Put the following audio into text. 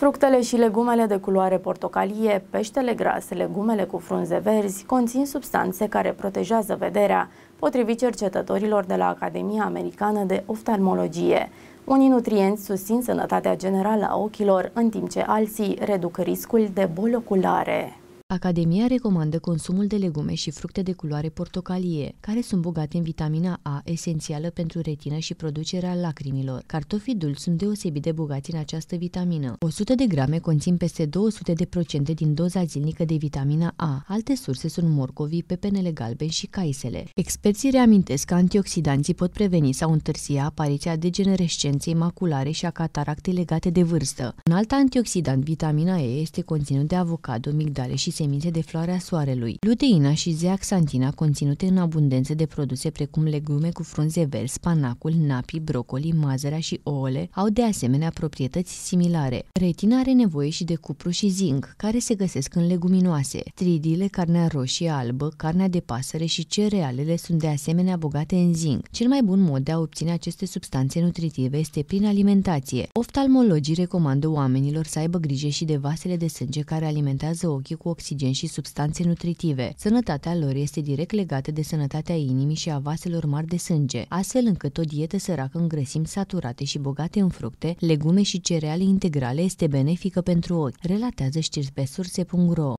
Fructele și legumele de culoare portocalie, peștele gras, legumele cu frunze verzi conțin substanțe care protejează vederea, potrivit cercetătorilor de la Academia Americană de Oftalmologie. Unii nutrienți susțin sănătatea generală a ochilor, în timp ce alții reduc riscul de boli oculare. Academia recomandă consumul de legume și fructe de culoare portocalie, care sunt bogate în vitamina A, esențială pentru retină și producerea lacrimilor. Cartofii dulci sunt deosebit de bogați în această vitamină. 100 de grame conțin peste 200 de procente din doza zilnică de vitamina A. Alte surse sunt morcovii, pepenele galben și caisele. Experții reamintesc că antioxidanții pot preveni sau întârzia apariția degenerescenței maculare și a cataractei legate de vârstă. Un alt antioxidant, vitamina E, este conținut de avocado, migdale și semințe de floarea soarelui, luteina și zeaxantina conținute în abundență de produse precum legume cu frunze verzi, spanacul, napi, brocoli, mazărea și ouăle au de asemenea proprietăți similare. Retina are nevoie și de cupru și zinc, care se găsesc în leguminoase. Tridile, carnea roșie albă, carnea de pasăre și cerealele sunt de asemenea bogate în zinc. Cel mai bun mod de a obține aceste substanțe nutritive este prin alimentație. Oftalmologii recomandă oamenilor să aibă grijă și de vasele de sânge care alimentează ochii cu oxigen oxigen și substanțe nutritive. Sănătatea lor este direct legată de sănătatea inimii și a vaselor mari de sânge, astfel încât o dietă săracă în grăsimi saturate și bogate în fructe, legume și cereale integrale este benefică pentru ochi, relatează știri pe surse.ro.